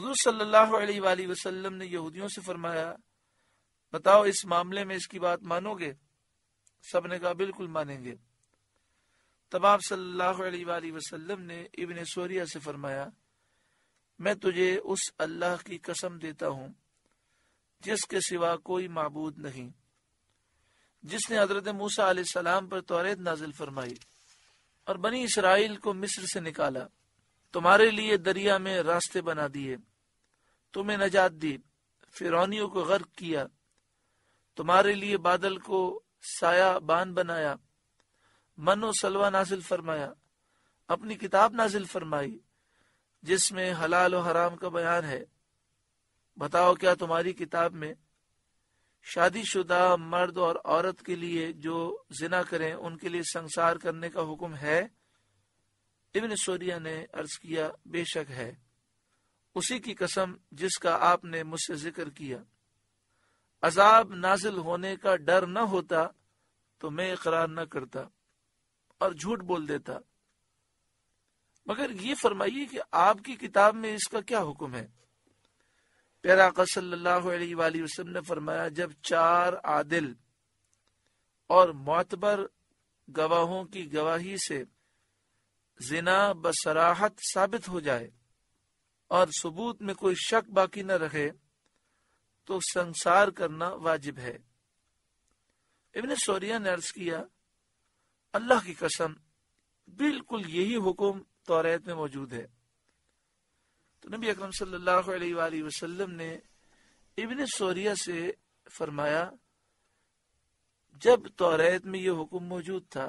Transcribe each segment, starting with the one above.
हजूर सल्लल्लाहु ने यहूदियों से फरमाया बताओ इस मामले में इसकी बात मानोगे सबने ने कहा बिल्कुल मानेंगे तब आप सल्लल्लाहु ने इबन सोरिया से फरमाया मैं तुझे उस अल्लाह की कसम देता हूँ जिसके सिवा कोई मबूद नहीं जिसने हजरत मूसा सलाम पर तोरेत नाजिल फरमाई और बनी इसराइल को मिस्र से निकाला तुम्हारे लिए दरिया में रास्ते बना दिए तुम्हें नजात दी फिर को गर्क किया तुम्हारे लिए बादल को साया बान बनाया मनो सलवा नाजिल फरमाया अपनी किताब नाजिल फरमाई जिसमें हलाल और हराम का बयान है बताओ क्या तुम्हारी किताब में शादी शुदा मर्द और औरत के लिए जो जिना करें उनके लिए संसार करने का हुक्म है इबन सोरिया ने अर्ज किया बेशक है उसी की कसम जिसका आपने मुझसे जिक्र किया अजाब नाजिल होने का डर न होता तो मैं इकरार न करता और झूठ बोल देता मगर ये फरमाइए कि आपकी किताब में इसका क्या हुक्म है प्यारा अलैहि वसल्लम ने फरमाया जब चार आदिल और मोतबर गवाहों की गवाही से जिना बसराहत साबित हो जाए और सबूत में कोई शक बाकी न रहे तो संसार करना वाजिब है इबन सोरिया ने अर्ज किया अल्लाह की कसम बिल्कुल यही हुक्म तौरात में मौजूद है तो नबी अकरम सल्लल्लाहु अलैहि वसल्लम ने इबन सोरिया से फरमाया जब तौरात में यह हुक्म मौजूद था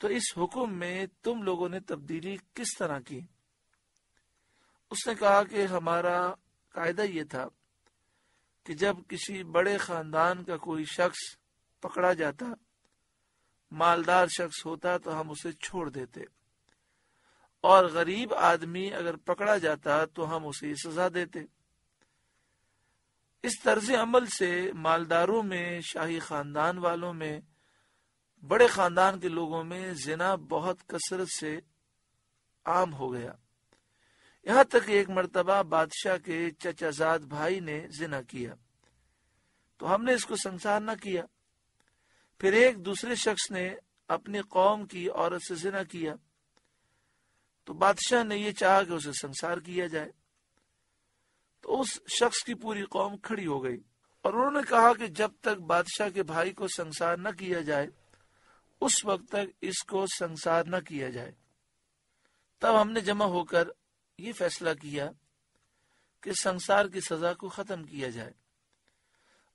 तो इस हुक्म में तुम लोगों ने तब्दीली किस तरह की उसने कहा कि हमारा कायदा ये था कि जब किसी बड़े खानदान का कोई शख्स पकड़ा जाता मालदार शख्स होता तो हम उसे छोड़ देते और गरीब आदमी अगर पकड़ा जाता तो हम उसे सजा देते इस तर्ज अमल से मालदारों में शाही खानदान वालों में बड़े खानदान के लोगों में जिना बहुत कसरत से आम हो गया यहाँ तक एक मरतबा बादशाह के चचाजाद भाई ने जिना किया तो हमने इसको संसार न किया फिर एक दूसरे शख्स ने अपनी कौम की औरत से जिना किया तो बादशाह ने यह चाहा कि उसे संसार किया जाए तो उस शख्स की पूरी कौम खड़ी हो गई और उन्होंने कहा कि जब तक बादशाह के भाई को संसार न किया जाए उस वक्त तक इसको संसार न किया जाए तब हमने जमा होकर ये फैसला किया कि संसार की सजा को खत्म किया जाए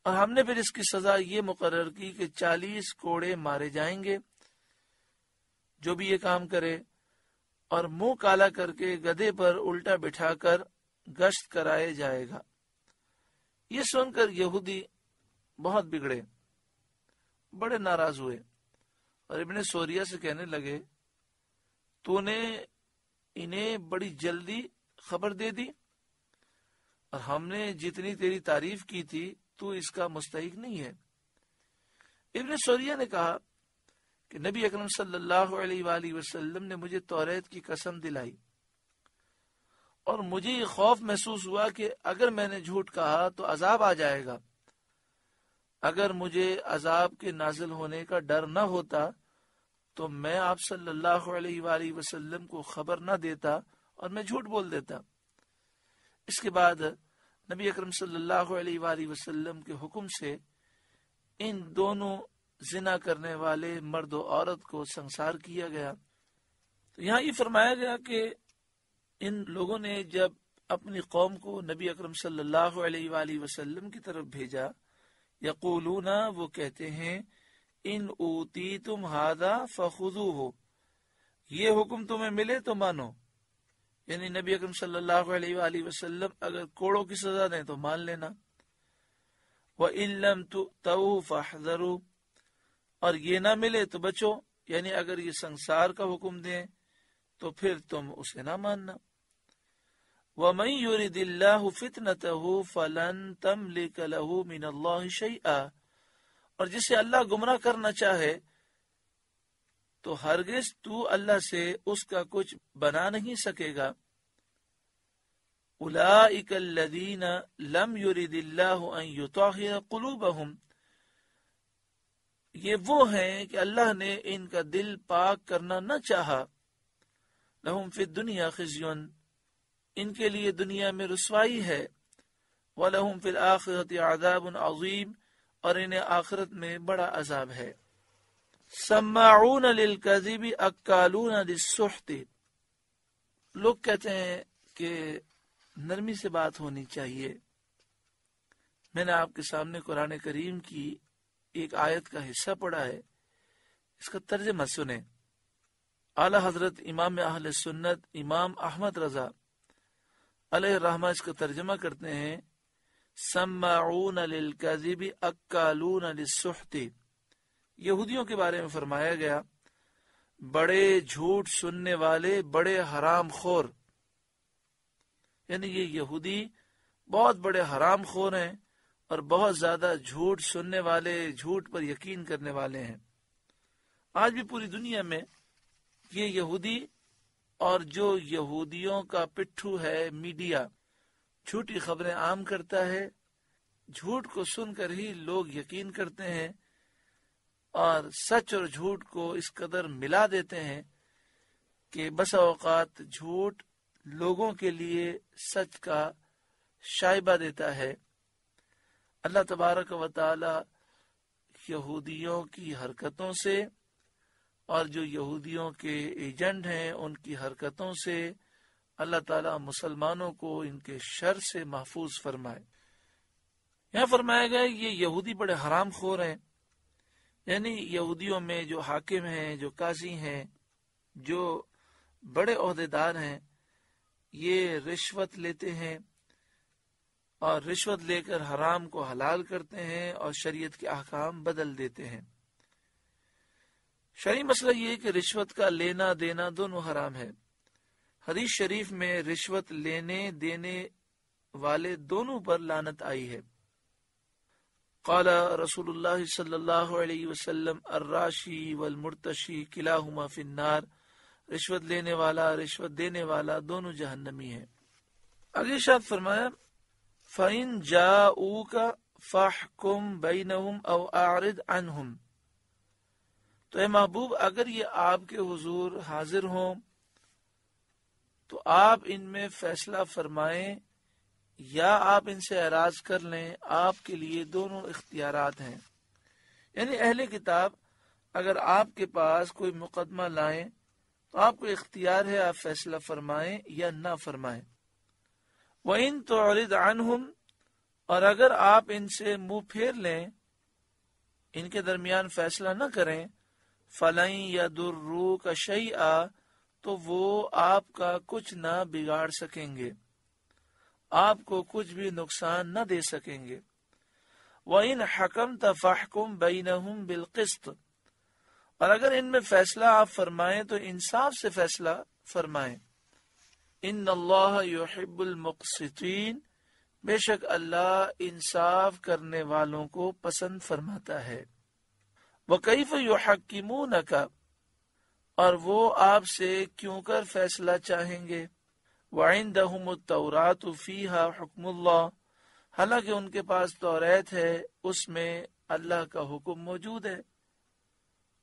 और हमने फिर इसकी सजा ये मुकर की कि चालीस कोड़े मारे जाएंगे जो भी ये काम करे और मुंह काला करके गधे पर उल्टा बिठाकर गश्त कराया जाएगा ये सुनकर यहूदी बहुत बिगड़े बड़े नाराज हुए और इब्ने सोरिया से कहने लगे तूने इन्हें बड़ी जल्दी खबर दे दी और हमने जितनी तेरी तारीफ की थी तू इसका मुस्तक नहीं है इबन सोरिया ने कहा कि नबी अकरम सल्लल्लाहु अलैहि वसल्लम ने मुझे तौरेत की कसम दिलाई और मुझे ये खौफ महसूस हुआ कि अगर मैंने झूठ कहा तो अजाब आ जाएगा अगर मुझे अजाब के नाजिल होने का डर न होता तो मैं आप सल्लल्लाहु अलैहि वसल्लम को खबर ना देता और मैं झूठ बोल देता इसके बाद नबी अकरम सल्लल्लाहु अलैहि वसल्लम के हुक्म से इन दोनों जिना करने वाले मर्द औरत को संसार किया गया तो यहाँ ये फरमाया गया कि इन लोगों ने जब अपनी कौम को नबी अकरम सल्लल्लाहु अलैहि वसल्लम की तरफ भेजा यकूलूना वो कहते हैं इन ऊती तुम हादा फखुजू हो ये हुक्म तुम्हें मिले तो मानो यानी नबी अकरम सल्लल्लाहु अलैहि वसल्लम अगर कोड़ों की सजा दें तो मान लेना व इलम तऊ फहजरू और ये ना मिले तो बचो यानी अगर ये संसार का हुक्म दें तो फिर तुम उसे ना मानना व मई यूरी दिल्ला फितन तहु फलन तम लिकलहू मिन शैआ और जिसे अल्लाह गुमराह करना चाहे तो हरगिज तू अल्लाह से उसका कुछ बना नहीं सकेगा उलादीन लम ये वो हैं कि अल्लाह ने इनका दिल पाक करना न चाहा लहुम फिर दुनिया इनके लिए दुनिया में रसवाई है आखिरत आदाब अजीम और इन्हें आखिरत में बड़ा अजाब है सम्माजीबी लिलकजीबी लोग कहते हैं कि नरमी से बात होनी चाहिए मैंने आपके सामने कुरान करीम की एक आयत का हिस्सा पढ़ा है इसका तर्जमा सुने आला हजरत इमाम अहल सुन्नत इमाम अहमद रजा अलहमा इसका तर्जमा करते हैं सम्माऊन लजिब अक्कालून लुहते यहूदियों के बारे में फरमाया गया बड़े झूठ सुनने वाले बड़े हराम खोर यानी ये यहूदी बहुत बड़े हराम खोर हैं और बहुत ज्यादा झूठ सुनने वाले झूठ पर यकीन करने वाले हैं आज भी पूरी दुनिया में ये यहूदी और जो यहूदियों का पिट्ठू है मीडिया झूठी खबरें आम करता है झूठ को सुनकर ही लोग यकीन करते हैं और सच और झूठ को इस कदर मिला देते हैं कि बस अवकात झूठ लोगों के लिए सच का शाइबा देता है अल्लाह तबारक व ताला यहूदियों की हरकतों से और जो यहूदियों के एजेंट हैं उनकी हरकतों से अल्लाह ताला मुसलमानों को इनके शर से महफूज फरमाए यहां फरमाया गया ये यहूदी बड़े हराम खोर हैं यानी यहूदियों में जो हाकिम हैं जो काजी हैं जो बड़े अहदेदार हैं ये रिश्वत लेते हैं और रिश्वत लेकर हराम को हलाल करते हैं और शरीयत के अहकाम बदल देते हैं शरी मसला ये है कि रिश्वत का लेना देना दोनों हराम है हदीस शरीफ में रिश्वत लेने देने वाले दोनों पर लानत आई है कल रसूल सल्लाम अर्राशी फिन्नार रिश्वत लेने वाला रिश्वत देने वाला दोनों जहन्नमी है अगले शाद फरमाया फ़ैन जा का फ़ाहकुम बैनहुम अव आरिद अनहुम तो ए महबूब अगर ये आपके हजूर हाजिर हों तो आप इनमें फैसला फरमाएं या आप इनसे एराज कर लें आपके लिए दोनों इख्तियार हैं यानी अहले किताब अगर आपके पास कोई मुकदमा लाए तो आपको इख्तियार है आप फैसला फरमाएं या ना फरमाएं वह इन तोरद हम और अगर आप इनसे मुंह फेर लें इनके दरमियान फैसला न करें फलाई या दुर्रू का शही आ तो वो आपका कुछ ना बिगाड़ सकेंगे आपको कुछ भी नुकसान न दे सकेंगे व इन हकम तफाहकुम बिन बिलकिस्त और अगर इनमें फैसला आप फरमाएं तो इंसाफ से फैसला फरमाएं इन अल्लाहबुलमकसिन बेशक अल्लाह इंसाफ करने वालों को पसंद फरमाता है वकीफ़ यो हकीमू का और वो आपसे क्यों कर फैसला चाहेंगे वाइंद फ़ीहा हकमुल्ला हालांकि उनके पास तौरात है उसमें अल्लाह का हुक्म मौजूद है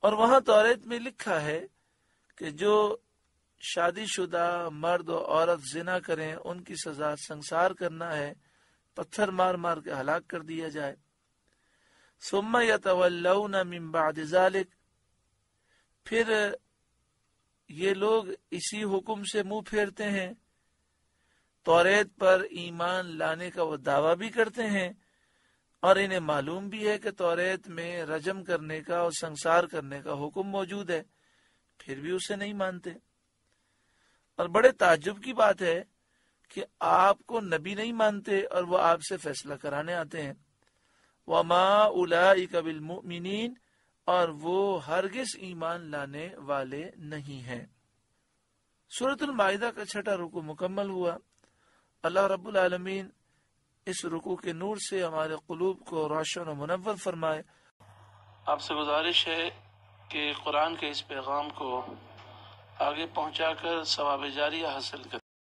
और वहाँ तौरात में लिखा है कि जो शादीशुदा मर्द और औरत जिना करें उनकी सजा संसार करना है पत्थर मार मार के हलाक कर दिया जाए सुम्मा या तवल्लौना मिम्बादिक फिर ये लोग इसी हुक्म से मुंह फेरते हैं तोरेत पर ईमान लाने का वो दावा भी करते हैं और इन्हें मालूम भी है कि तोरेत में रजम करने का और संसार करने का हुक्म मौजूद है फिर भी उसे नहीं मानते और बड़े ताजुब की बात है कि आपको नबी नहीं मानते और वो आपसे फैसला कराने आते हैं वमा उला कबिल मुमिनीन और वो हरगिज ईमान लाने वाले नहीं हैं सूरतुल माहिदा का छठा रुकू मुकम्मल हुआ अल्लाह रब्बुल आलमीन इस रुकू के नूर से हमारे कुलूब को रोशन मुनवर फरमाए आपसे गुजारिश है कि कुरान के इस पैगाम को आगे पहुंचाकर सवाब जारी हासिल करें